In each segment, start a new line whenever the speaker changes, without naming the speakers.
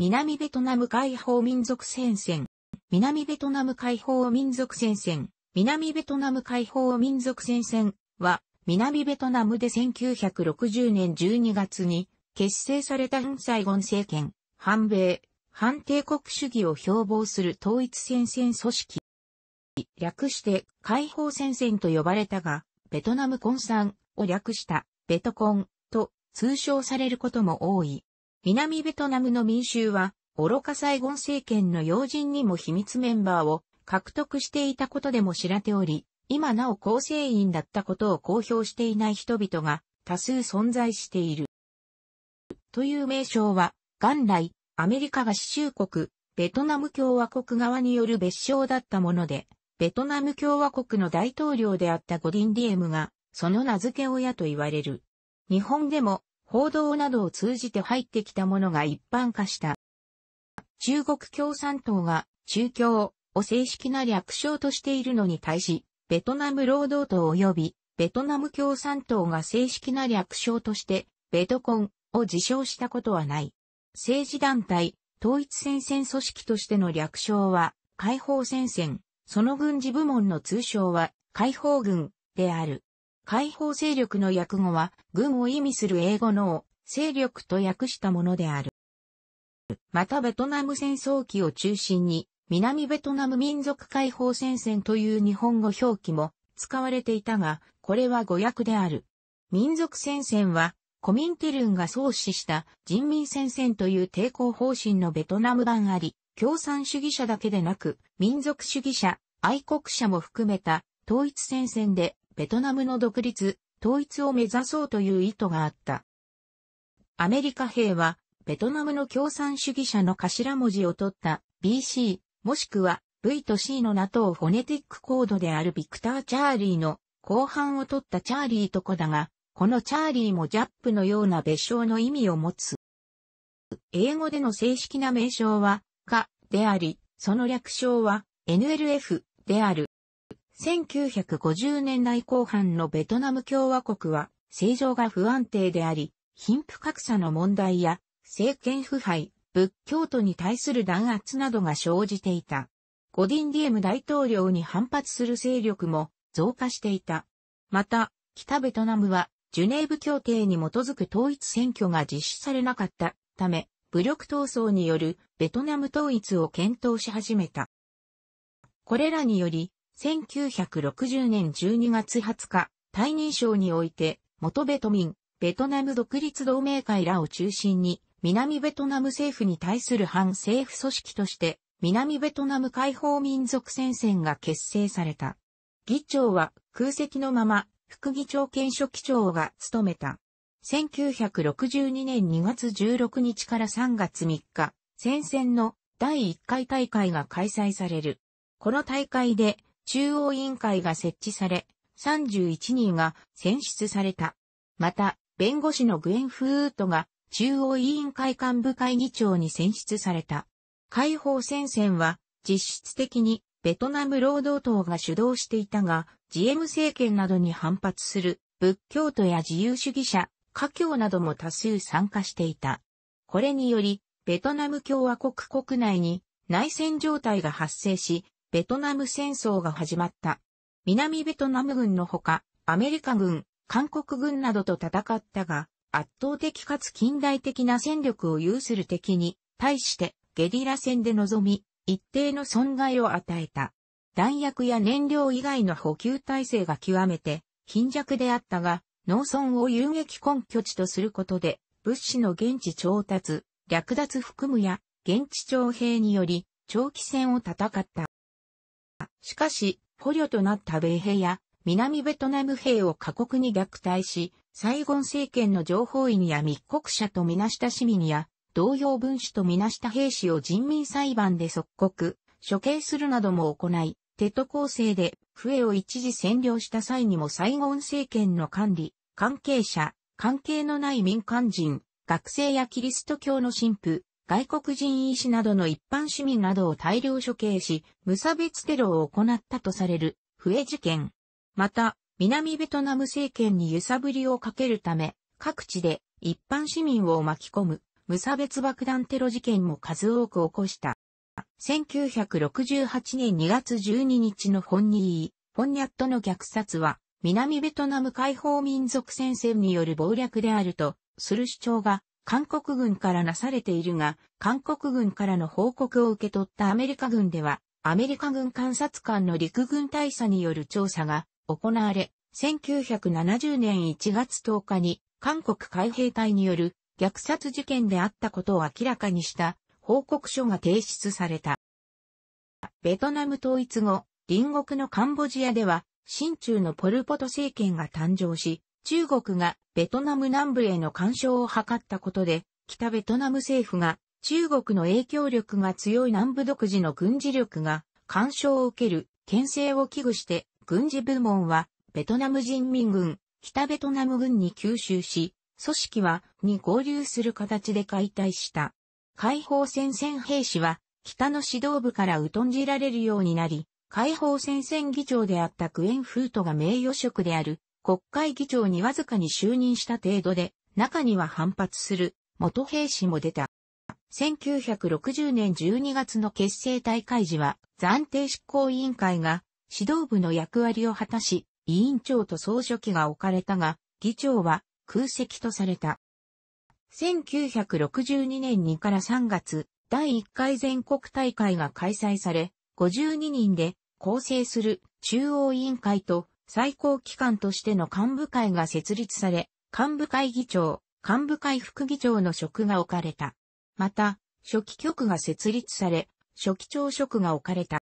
南ベトナム解放民族戦線、南ベトナム解放民族戦線、南ベトナム解放民族戦線は、南ベトナムで1960年12月に結成されたンサイゴン政権、反米、反帝国主義を標榜する統一戦線組織。略して解放戦線と呼ばれたが、ベトナムコンサンを略したベトコンと通称されることも多い。南ベトナムの民衆は、愚かサイゴン政権の要人にも秘密メンバーを獲得していたことでも知らており、今なお構成員だったことを公表していない人々が多数存在している。という名称は、元来、アメリカが衆国、ベトナム共和国側による別称だったもので、ベトナム共和国の大統領であったゴディンディエムが、その名付け親と言われる。日本でも、報道などを通じて入ってきたものが一般化した。中国共産党が中共を正式な略称としているのに対し、ベトナム労働党及びベトナム共産党が正式な略称としてベトコンを自称したことはない。政治団体、統一戦線組織としての略称は解放戦線、その軍事部門の通称は解放軍である。解放勢力の訳語は、軍を意味する英語の勢力と訳したものである。またベトナム戦争期を中心に、南ベトナム民族解放戦線という日本語表記も使われていたが、これは語訳である。民族戦線は、コミンテルンが創始した人民戦線という抵抗方針のベトナム版あり、共産主義者だけでなく、民族主義者、愛国者も含めた統一戦線でベトナムの独立、統一を目指そうという意図があった。アメリカ兵は、ベトナムの共産主義者の頭文字を取った BC、もしくは V と C の名とフォネティックコードであるビクター・チャーリーの後半を取ったチャーリーとこだが、このチャーリーもジャップのような別称の意味を持つ。英語での正式な名称は、か、であり、その略称は、NLF である。1950年代後半のベトナム共和国は、政情が不安定であり、貧富格差の問題や、政権腐敗、仏教徒に対する弾圧などが生じていた。ゴディンディエム大統領に反発する勢力も増加していた。また、北ベトナムは、ジュネーブ協定に基づく統一選挙が実施されなかったため、武力闘争によるベトナム統一を検討し始めた。これらにより、1960年12月20日、退任省において、元ベトミン、ベトナム独立同盟会らを中心に、南ベトナム政府に対する反政府組織として、南ベトナム解放民族戦線が結成された。議長は空席のまま、副議長兼書記長が務めた。1962年2月16日から3月3日、戦線の第1回大会が開催される。この大会で中央委員会が設置され、31人が選出された。また、弁護士のグエン・フーートが中央委員会幹部会議長に選出された。解放戦線は実質的にベトナム労働党が主導していたが、GM 政権などに反発する仏教徒や自由主義者、華僑なども多数参加していた。これにより、ベトナム共和国国内に内戦状態が発生し、ベトナム戦争が始まった。南ベトナム軍のほか、アメリカ軍、韓国軍などと戦ったが、圧倒的かつ近代的な戦力を有する敵に、対してゲリラ戦で臨み、一定の損害を与えた。弾薬や燃料以外の補給体制が極めて貧弱であったが、農村を遊撃根拠地とすることで、物資の現地調達、略奪含むや、現地徴兵により、長期戦を戦った。しかし、捕虜となった米兵や南ベトナム兵を過酷に虐待し、サイゴン政権の情報員や密告者とみなした市民や、同様分子とみなした兵士を人民裁判で即刻、処刑するなども行い、テト構成で、笛を一時占領した際にもサイゴン政権の管理、関係者、関係のない民間人、学生やキリスト教の神父、外国人医師などの一般市民などを大量処刑し、無差別テロを行ったとされる、笛事件。また、南ベトナム政権に揺さぶりをかけるため、各地で一般市民を巻き込む、無差別爆弾テロ事件も数多く起こした。1968年2月12日の本ンニー、フォンニャットの虐殺は、南ベトナム解放民族戦線による暴略であると、する主張が韓国軍からなされているが、韓国軍からの報告を受け取ったアメリカ軍では、アメリカ軍監察官の陸軍大佐による調査が行われ、1970年1月10日に韓国海兵隊による虐殺事件であったことを明らかにした報告書が提出された。ベトナム統一後、隣国のカンボジアでは、新中のポルポト政権が誕生し、中国がベトナム南部への干渉を図ったことで、北ベトナム政府が中国の影響力が強い南部独自の軍事力が干渉を受ける牽制を危惧して軍事部門はベトナム人民軍、北ベトナム軍に吸収し、組織はに合流する形で解体した。解放戦線兵士は北の指導部から疎んじられるようになり、解放戦線議長であったクエン・フートが名誉職である国会議長にわずかに就任した程度で、中には反発する元兵士も出た。1960年12月の結成大会時は暫定執行委員会が指導部の役割を果たし、委員長と総書記が置かれたが、議長は空席とされた。1962年2から3月、第1回全国大会が開催され、52人で構成する中央委員会と最高機関としての幹部会が設立され、幹部会議長、幹部会副議長の職が置かれた。また、初期局が設立され、初期長職が置かれた。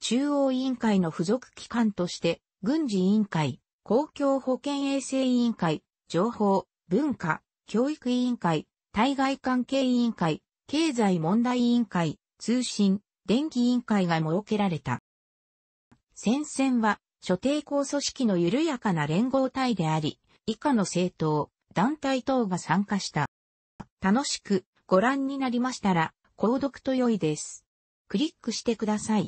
中央委員会の付属機関として、軍事委員会、公共保健衛生委員会、情報、文化、教育委員会、対外関係委員会、経済問題委員会、通信、電気委員会が設けられた。戦線は諸抵抗組織の緩やかな連合体であり、以下の政党、団体等が参加した。楽しくご覧になりましたら、購読と良いです。クリックしてください。